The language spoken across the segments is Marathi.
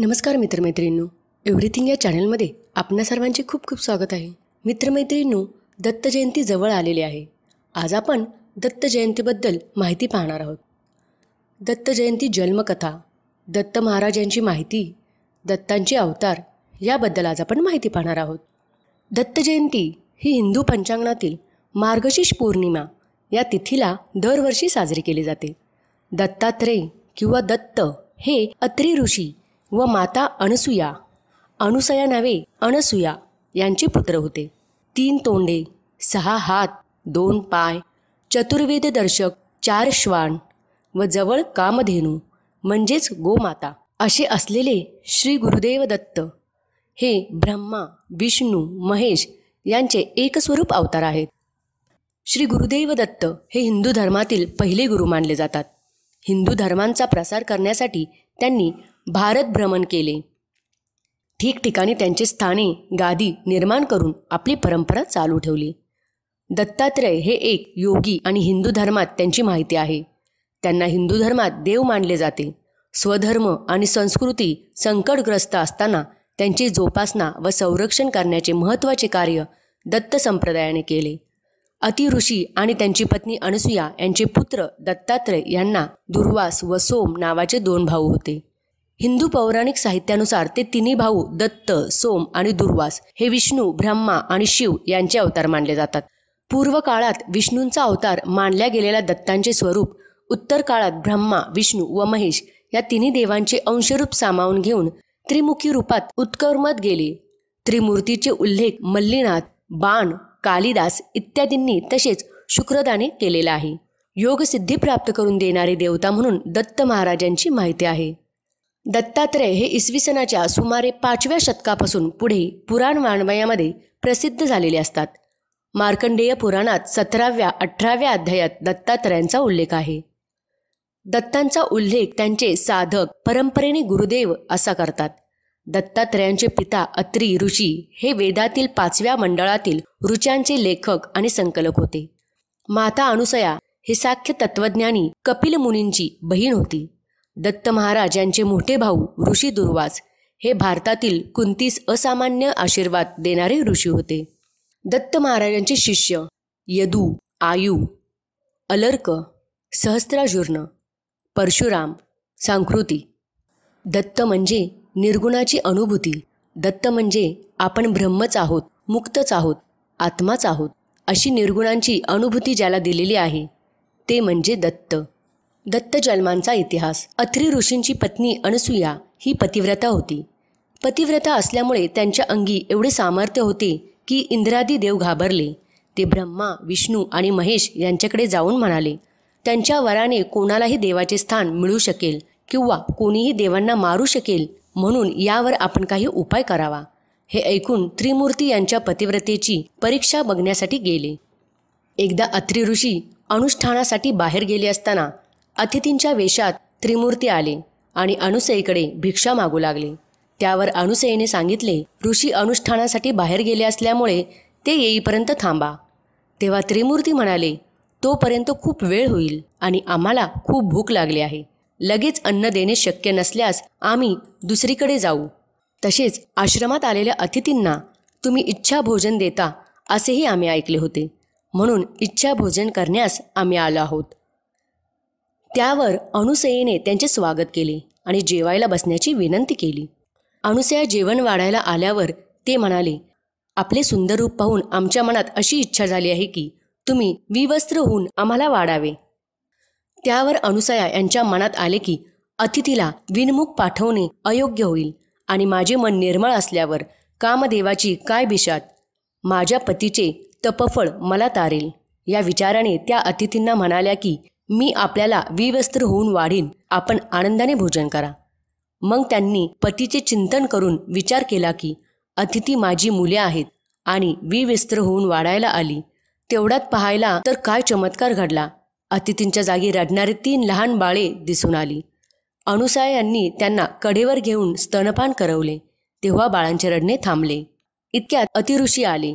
नमस्कार मित्रमैत्रिणींनो एव्हरीथिंग या चॅनलमध्ये आपणा सर्वांचे खूप खूप स्वागत आहे मित्रमैत्रिणींनो दत्त जयंती जवळ आलेली आहे आज आपण दत्त जयंतीबद्दल माहिती पाहणार आहोत दत्त जयंती जन्मकथा दत्त महाराज यांची माहिती दत्तांचे अवतार याबद्दल आज आपण माहिती पाहणार आहोत दत्त जयंती ही हिंदू पंचांगणातील मार्गशीर्ष पौर्णिमा या तिथीला दरवर्षी साजरी केली जाते दत्तात्रेय किंवा दत्त हे अत्री ऋषी व माता अनसुया अनुसया नावे अनसुया यांचे पुत्र होते तीन तोंडे सहा हात दोन पाय चतुर्वेद दर्शक चार श्वान व जवळ कामधेनू म्हणजेच गोमाता असे असलेले श्री गुरुदेव दत्त हे ब्रह्मा विष्णू महेश यांचे एकस्वरूप अवतार आहेत श्री गुरुदेव दत्त हे हिंदू धर्मातील पहिले गुरु मानले जातात हिंदू धर्मांचा प्रसार करण्यासाठी त्यांनी भारत भ्रमण केले ठिकठिकाणी त्यांचे स्थाने गादी निर्माण करून आपली परंपरा चालू ठेवली दत्तात्रय हे एक योगी आणि हिंदू धर्मात त्यांची माहिती आहे त्यांना हिंदू धर्मात देव मानले जाते स्वधर्म आणि संस्कृती संकटग्रस्त असताना त्यांची जोपासना व संरक्षण करण्याचे महत्त्वाचे कार्य दत्त संप्रदायाने केले अतिऋषी आणि त्यांची पत्नी अनसुया यांचे पुत्र दत्तात्रय यांना दुर्वास व सोम नावाचे दोन भाऊ होते हिंदू पौराणिक साहित्यानुसार ते तिन्ही भाऊ दत्त सोम आणि दुर्वास हे विष्णू ब्रह्मा आणि शिव यांचे अवतार मानले जातात पूर्व काळात विष्णूंचा अवतार मानल्या गेलेल्या दत्तांचे स्वरूप उत्तर काळात ब्रह्मा विष्णू व महेश या तिन्ही देवांचे अंशरूप सामावून घेऊन त्रिमुखी रूपात उत्कर्मत गेले त्रिमूर्तीचे उल्लेख मल्लीनाथ बाण कालिदास इत्यादींनी तसेच शुक्रदाने केलेला आहे योगसिद्धी प्राप्त करून देणारे देवता म्हणून दत्त महाराजांची माहिती आहे दत्तात्रय हे इसवी सणाच्या सुमारे पाचव्या शतकापासून पुढे पुराण वाणवयामध्ये प्रसिद्ध झालेले असतात मार्कंडेय पुराणात सतराव्या अठराव्या अध्यायात दत्तात्रयांचा उल्लेख आहे दत्तांचा उल्लेख त्यांचे साधक परंपरेने गुरुदेव असा करतात दत्तात्रयांचे पिता अत्री ऋषी हे वेदातील पाचव्या मंडळातील ऋचांचे लेखक आणि संकलक होते माता अनुसया हे साख्य तत्वज्ञानी कपिल मुनींची बहीण होती दत्त महाराज यांचे मोठे भाऊ ऋषी दुर्वास हे भारतातील कुंतीस असामान्य आशीर्वाद देणारे ऋषी होते दत्त महाराजांचे शिष्य यदू आयु अलर्क सहस्त्राजूर्ण परशुराम सांकृती दत्त म्हणजे निर्गुणाची अनुभूती दत्त म्हणजे आपण ब्रह्मच आहोत मुक्तच आहोत आत्माच आहोत अशी निर्गुणांची अनुभूती ज्याला दिलेली आहे ते म्हणजे दत्त दत्त जन्मांचा इतिहास अथ्री ऋषींची पत्नी अनसुया ही पतिव्रता होती पतिव्रता असल्यामुळे त्यांच्या अंगी एवढे सामर्थ्य होते की इंद्रादी देव घाबरले ते ब्रह्मा विष्णू आणि महेश यांच्याकडे जाऊन म्हणाले त्यांच्या वराने कोणालाही देवाचे स्थान मिळू शकेल किंवा कोणीही देवांना मारू शकेल म्हणून यावर आपण काही उपाय करावा हे ऐकून त्रिमूर्ती यांच्या पतिव्रतेची परीक्षा बघण्यासाठी गेले एकदा अत्रि ऋषी अनुष्ठानासाठी बाहेर गेले असताना अतिथींच्या वेशात त्रिमूर्ती आले आणि अनुसईकडे भिक्षा मागू लागले त्यावर अनुसेईने सांगितले ऋषी अनुष्ठानासाठी बाहेर गेले असल्यामुळे ते येईपर्यंत थांबा तेव्हा त्रिमूर्ती म्हणाले तोपर्यंत खूप वेळ होईल आणि आम्हाला खूप भूक लागली आहे लगेच अन्न देणे शक्य नसल्यास आम्ही दुसरीकडे जाऊ तसेच आश्रमात आलेल्या अतिथींना तुम्ही इच्छा भोजन देता असेही आम्ही ऐकले होते म्हणून इच्छा भोजन करण्यास आम्ही आलो आहोत त्यावर अनुसयेने त्यांचे स्वागत केले आणि जेवायला बसण्याची विनंती केली अनुसया जेवण वाढायला आल्यावर ते म्हणाले आपले सुंदर रूप पाहून आमच्या मनात अशी इच्छा झाली आहे की तुम्ही विवस्त्र होऊन आम्हाला वाढावे त्यावर अनुसया यांच्या मनात आले की अतिथीला विनमुख पाठवणे अयोग्य होईल आणि माझे मन निर्मळ असल्यावर कामदेवाची काय बिशात माझ्या पतीचे तपफळ मला तारेल या विचाराने त्या अतिथींना म्हणाल्या की मी आपल्याला विवस्त्र होऊन वाढीन आपण आनंदाने भोजन करा मग त्यांनी पतीचे चिंतन करून विचार केला की अतिथी माझी मुले आहेत आणि विवस्त्र होऊन वाढायला आली तेवढ्यात पाहायला तर काय चमत्कार घडला अतिथींच्या जागी रडणारे तीन लहान बाळे दिसून आली अनुसाया यांनी त्यांना कडेवर घेऊन स्तनपान करवले तेव्हा बाळांचे रडणे थांबले इतक्यात अतिऋषी आले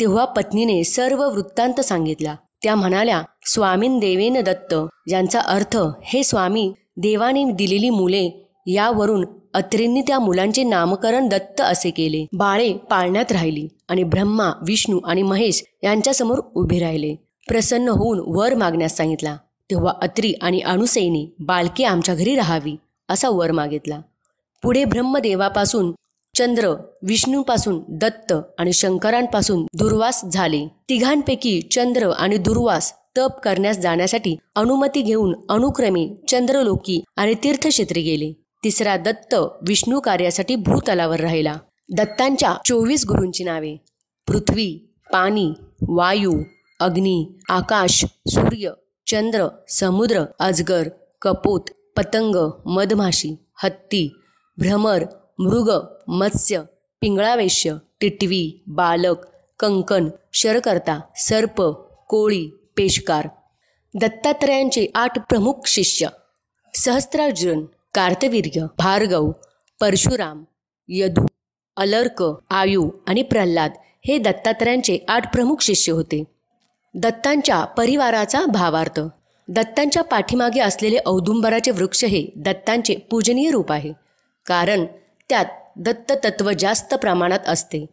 तेव्हा पत्नीने सर्व वृत्तांत सांगितला त्या म्हणाल्या स्वामीन देवेन दत्त यांचा अर्थ हे स्वामी देवाने दिलेली मुले यावरून अत्रेंनी त्या मुलांचे नामकरण दत्त असे केले बाळे पाळण्यात राहिली आणि ब्रह्मा विष्णू आणि महेश यांच्यासमोर उभे राहिले प्रसन्न होऊन वर मागण्यास सांगितला तेव्हा अत्री आणि अणुसेने बालकी आमच्या घरी राहावी असा वर मागितला पुढे ब्रह्मदेवापासून चंद्र विष्णूपासून दत्त आणि शंकरांपासून दुर्वास झाले तिघांपैकी चंद्र आणि दुर्वास तप करण्यास जाण्यासाठी अनुमती घेऊन अनुक्रमे चंद्रलोकी आणि तीर्थक्षेत्री गेले तिसरा दत्त विष्णू कार्यासाठी भूतलावर राहिला दत्तांच्या चोवीस गुरूंची नावे पृथ्वी पाणी वायू अग्नी आकाश सूर्य चंद्र समुद्र अजगर कपूत पतंग मधमाशी हत्ती भ्रमर मृग मत्स्य पिंगळावेश्य टिटवी बालक कंकण शरकर्ता सर्प कोळी पेशकार दत्तात्रयांचे आठ प्रमुख शिष्य सहस्रार्जुन कार्तवीर्य भार्गव परशुराम यदू अलर्क आयु आणि प्रल्हाद हे दत्तात्रयांचे आठ प्रमुख शिष्य होते दत्तांच्या परिवाराचा भावार्थ दत्तांच्या पाठीमागे असलेले औदुंबराचे वृक्ष हे दत्तांचे पूजनीय रूप आहे कारण त्यात दत्त तत्व जास्त प्रमाणात असते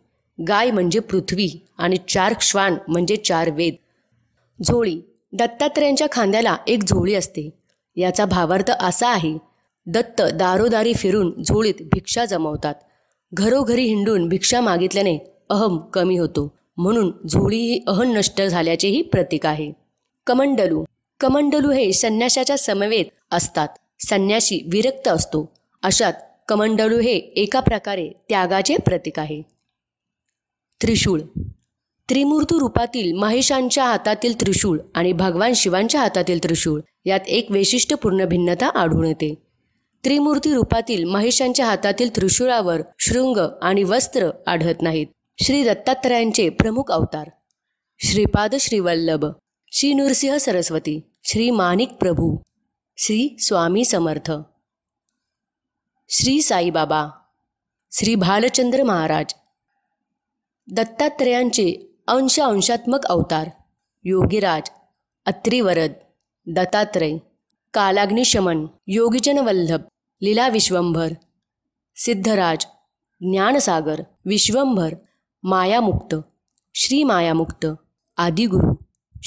गाय म्हणजे पृथ्वी आणि चार श्वान म्हणजे चार वेद झोळी दत्तात्रयांच्या खांद्याला एक झोळी असते याचा भावार्थ असा आहे दत्त दारोदारी फिरून झोळीत भिक्षा जमवतात घरोघरी हिंडून भिक्षा मागितल्याने अहम कमी होतो म्हणून झोळी ही अहन नष्ट झाल्याचेही प्रतीक आहे कमंडलू कमंडलू हे संन्याशाच्या समवेत असतात संन्याशी विरक्त असतो अशात कमंडलू हे एका प्रकारे त्यागाचे प्रतीक आहे त्रिशूळ त्रिमूर्ती रूपातील महेशांच्या हातातील त्रिशूळ आणि भगवान शिवांच्या हातातील त्रिशूळ यात एक वैशिष्ट्यपूर्ण भिन्नता आढळून येते त्रिमूर्ती रूपातील महेशांच्या हातातील त्रिशूळावर शृंग आणि वस्त्र आढळत नाहीत श्री दत्तात्रयांचे प्रमुख अवतार श्रीपाद श्रीवल्लभ श्री नृसिंह सरस्वती श्री माणिक प्रभू श्री स्वामी समर्थ श्री साईबाबा श्री भालचंद्र महाराज दत्तात्रयांचे अंश अंशात्मक अवतार योगीराज अत्रिवरद दत्तात्रय कालाग्निशमन वल्लभ लीला विश्वंभर सिद्धराज ज्ञानसागर विश्वंभर मायामुक्त श्रीमायामुक्त आदिगुरु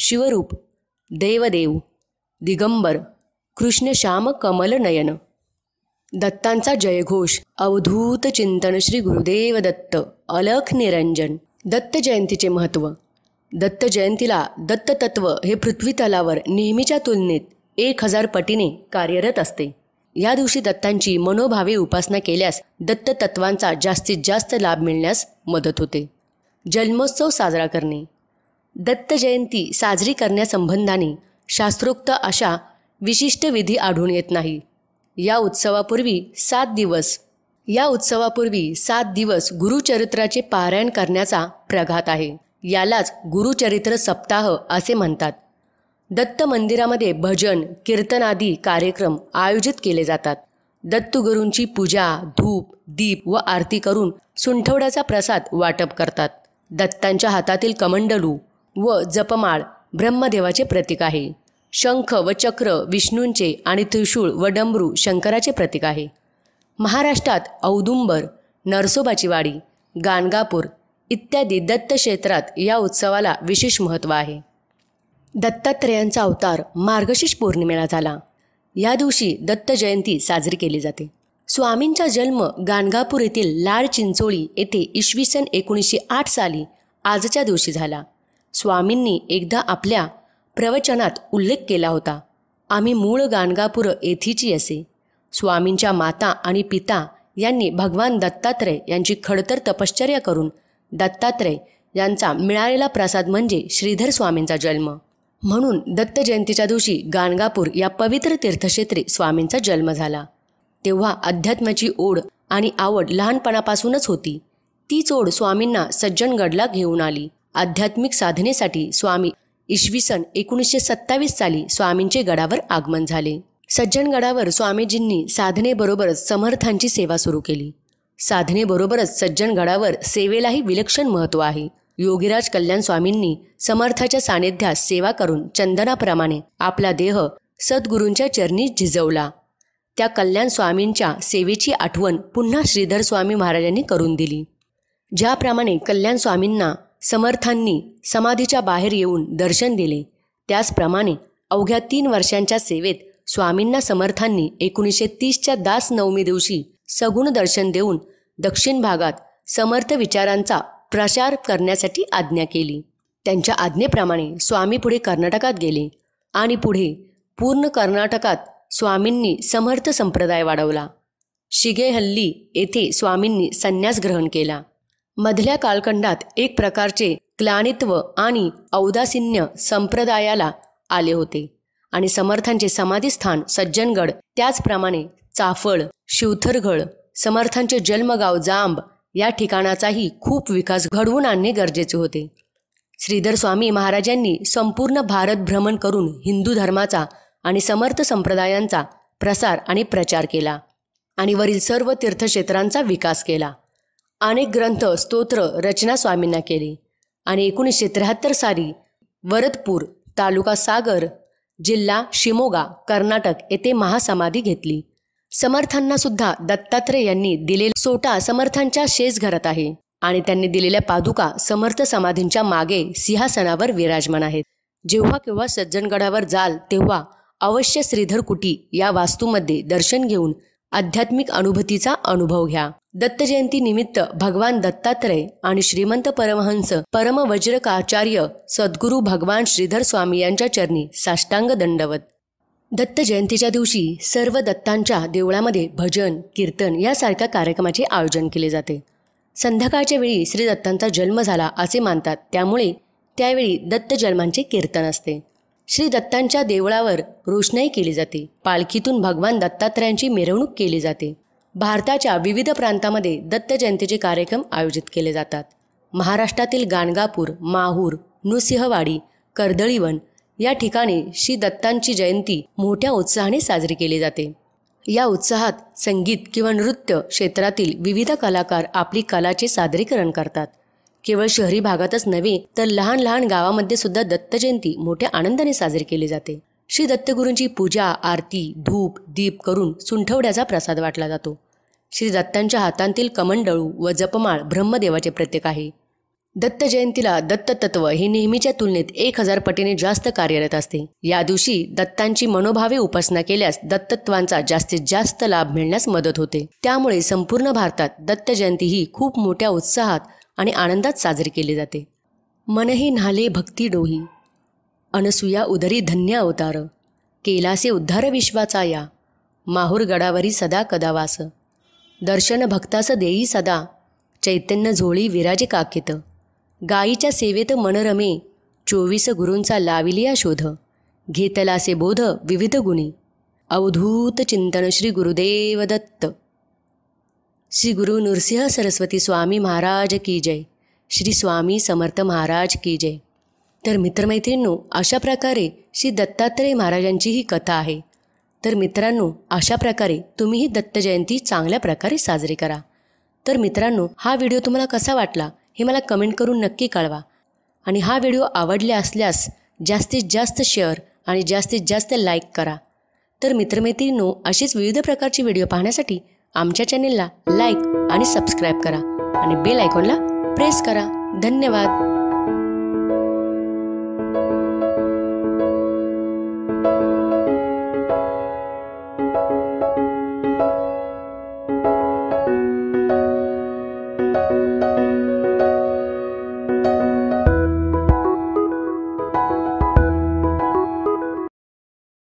शिवरूप देवदेव दिगंबर कृष्णश्याम कमलनयन दत्तांचा जयघोष अवधूत चिंतन श्री गुरुदेव दत्त अलख निरंजन दत्त जयंतीचे महत्त्व दत्त जयंतीला दत्त तत्व हे पृथ्वी तलावर नेहमीच्या तुलनेत एक हजार पटीने कार्यरत असते या दिवशी दत्तांची मनोभावे उपासना केल्यास दत्त तत्वांचा जास्तीत जास्त लाभ मिळण्यास मदत होते जन्मोत्सव साजरा करणे दत्त जयंती साजरी करण्यासंबंधाने शास्त्रोक्त अशा विशिष्ट विधी आढळून येत नाही या उत्सवापूर्वी सात दिवस या उत्सवापूर्वी सात दिवस गुरुचरित्राचे पारायण करण्याचा प्रघात आहे यालाच गुरुचरित्र सप्ताह असे म्हणतात दत्त मंदिरामध्ये भजन कीर्तन आदी कार्यक्रम आयोजित केले जातात दत्तगुरूंची पूजा धूप दीप व आरती करून सुंठवड्याचा प्रसाद वाटप करतात दत्तांच्या हातातील कमंडलू व जपमाळ ब्रह्मदेवाचे प्रतीक आहे शंख व चक्र विष्णूंचे आणि त्रिशूळ व डमरू शंकराचे प्रतीक आहे महाराष्ट्रात औदुंबर नरसोबाची वाडी गाणगापूर इत्यादी दत्त क्षेत्रात या उत्सवाला विशेष महत्त्व आहे दत्तात्रेयांचा अवतार मार्गशीर्ष पौर्णिमेला झाला या दिवशी दत्त जयंती साजरी केली जाते स्वामींचा जन्म गाणगापूर येथील लाड चिंचोळी येथे इसवी सन एकोणीसशे आठ साली आजच्या दिवशी झाला स्वामींनी एकदा आपल्या प्रवचनात उल्लेख केला होता आम्ही मूळ गाणगापूर येथीची असे स्वामींच्या माता आणि पिता यांनी भगवान दत्तात्रय यांची खडतर तपश्चर्या करून दत्तात्रय यांचा मिळालेला प्रसाद म्हणजे श्रीधर स्वामींचा जन्म म्हणून दत्त जयंतीच्या दिवशी गाणगापूर या पवित्र तीर्थक्षेत्री स्वामींचा जन्म झाला तेव्हा अध्यात्माची ओढ आणि आवड लहानपणापासूनच होती तीच ओढ स्वामींना सज्जनगडला घेऊन आली आध्यात्मिक साधनेसाठी स्वामी इसवी सन एकोणीसशे सत्तावीस साली स्वामींचे गडावर आगमन झाले सज्जनगडावर स्वामीजींनी साधनेबरोबरच समर्थांची सेवा सुरू केली साधनेबरोबरच सज्जनगडावर सेवेलाही विलक्षण महत्व आहे योगीराज कल्याण स्वामींनी समर्थाच्या सानिध्यास सेवा करून चंदनाप्रमाणे आपला देह सद्गुरूंच्या चरणी झिजवला त्या कल्याण स्वामींच्या सेवेची आठवण पुन्हा श्रीधर स्वामी महाराजांनी करून दिली ज्याप्रमाणे कल्याण स्वामींना समर्थांनी समाधीच्या बाहेर येऊन दर्शन दिले त्याचप्रमाणे अवघ्या तीन वर्षांच्या सेवेत स्वामींना समर्थांनी एकोणीसशे तीसच्या दास नवमी दिवशी सगुण दर्शन देऊन दक्षिण भागात समर्थ विचारांचा प्रचार करण्यासाठी आज्ञा केली त्यांच्या आज्ञेप्रमाणे स्वामी पुढे कर्नाटकात गेले आणि पुढे पूर्ण कर्नाटकात स्वामींनी समर्थ संप्रदाय वाढवला शिगेहल्ली येथे स्वामींनी संन्यास ग्रहण केला मधल्या कालखंडात एक प्रकारचे क्लानित्व आणि औदासीन्य संप्रदायाला आले होते आणि समर्थांचे समाधीस्थान सज्जनगड त्याचप्रमाणे चाफळ शिवथरगड समर्थांचे जन्मगाव जांब या ठिकाणाचाही खूप विकास घडवून आणणे गरजेचे होते श्रीधर स्वामी महाराजांनी संपूर्ण भारत भ्रमण करून हिंदू धर्माचा आणि समर्थ संप्रदायांचा प्रसार आणि प्रचार केला आणि वरील सर्व तीर्थक्षेत्रांचा विकास केला अनेक ग्रंथ स्तोत्र रचना स्वामींना केली आणि एकोणीसशे त्र्याहत्तर साली वरतपूर तालुका सागर जिल्हा शिमोगा कर्नाटक येथे महासमाधी घेतली समर्थांना सुद्धा दत्तात्रय यांनी दिलेला सोटा समर्थांच्या शेज घरात आहे आणि त्यांनी दिलेल्या पादुका समर्थ समाधींच्या मागे सिंहासनावर विराजमान आहेत जेव्हा केव्हा सज्जनगडावर जाल तेव्हा अवश्य श्रीधर कुटी या वास्तूमध्ये दर्शन घेऊन आध्यात्मिक अनुभूतीचा अनुभव घ्या दत्त जयंती निमित्त भगवान दत्तात्रय आणि श्रीमंत परमहंस परमवज्रकाचार्य सद्गुरू भगवान श्रीधर स्वामी यांच्या चरणी साष्टांग दंडवत दत्त जयंतीच्या दिवशी सर्व दत्तांच्या देवळामध्ये भजन कीर्तन यासारख्या कार्यक्रमाचे आयोजन केले जाते संध्याकाळच्या वेळी श्री दत्तांचा जन्म झाला असे मानतात त्यामुळे त्यावेळी दत्त जन्मांचे कीर्तन असते श्री दत्तांच्या देवळावर रोषणाई केली जाते पालखीतून भगवान दत्तात्रयांची मिरवणूक केली जाते भारताच्या विविध प्रांतामध्ये दत्त जयंतीचे कार्यक्रम आयोजित केले जातात महाराष्ट्रातील गाणगापूर माहूर नृसिंहवाडी कर्दळीवन या ठिकाणी श्री दत्तांची जयंती मोठ्या उत्साहाने साजरी केली जाते या उत्साहात संगीत किंवा नृत्य क्षेत्रातील विविध कलाकार आपली कलाचे सादरीकरण करतात केवळ शहरी भागातच नव्हे तर लहान लहान गावामध्ये सुद्धा दत्त जयंती मोठ्या आनंदाने साजरी केली जाते श्री दत्तगुरूंची पूजा आरती धूप दीप करून सुंठवड्याचा प्रसाद वाटला जातो श्री दत्तांच्या हातांतील कमंडळू व जपमाळ ब्रह्मदेवाचे प्रतीक आहे दत्त जयंतीला दत्त तत्व हे नेहमीच्या तुलनेत एक हजार पटीने जास्त कार्यरत असते या दिवशी दत्तांची मनोभावे उपासना केल्यास दत्तत्वांचा जास्तीत जास्त लाभ मिळण्यास मदत होते त्यामुळे संपूर्ण भारतात दत्त जयंती ही खूप मोठ्या उत्साहात आणि आनंदात साजरी केली जाते मनही न्हाले भक्ती डोही अनसुया उदरी धन्य अवतार केलासे उद्धार विश्वाचा या माहूर गडावरी सदा कदावास दर्शन भक्तास देई सदा चैतन्य झोळी विराजे काकित गायीच्या सेवेत मनरमे चोवीस गुरूंचा लाविलिया शोध घेतलासे बोध विविध गुणी अवधूत चिंतन श्री गुरुदेव दत्त श्री गुरु नृसिंह सरस्वती स्वामी महाराज की जय श्री स्वामी समर्थ महाराज की जय तर मित्रमैत्रिणींनो अशा प्रकारे श्री दत्तात्रय महाराजांची ही कथा आहे तर मित्रांनो अशा प्रकारे तुम्ही ही दत्तजयंती चांगल्या प्रकारे साजरी करा तर मित्रांनो हा व्हिडिओ तुम्हाला कसा वाटला हे मला कमेंट करून नक्की कळवा आणि हा व्हिडिओ आवडला असल्यास जास्तीत जास्त शेअर आणि जास्तीत जास्त लाईक करा तर मित्रमैत्रिणींनो अशीच विविध प्रकारची व्हिडिओ पाहण्यासाठी आमच्या चॅनेलला लाईक आणि सबस्क्राईब करा आणि बेल आयकॉनला प्रेस करा धन्यवाद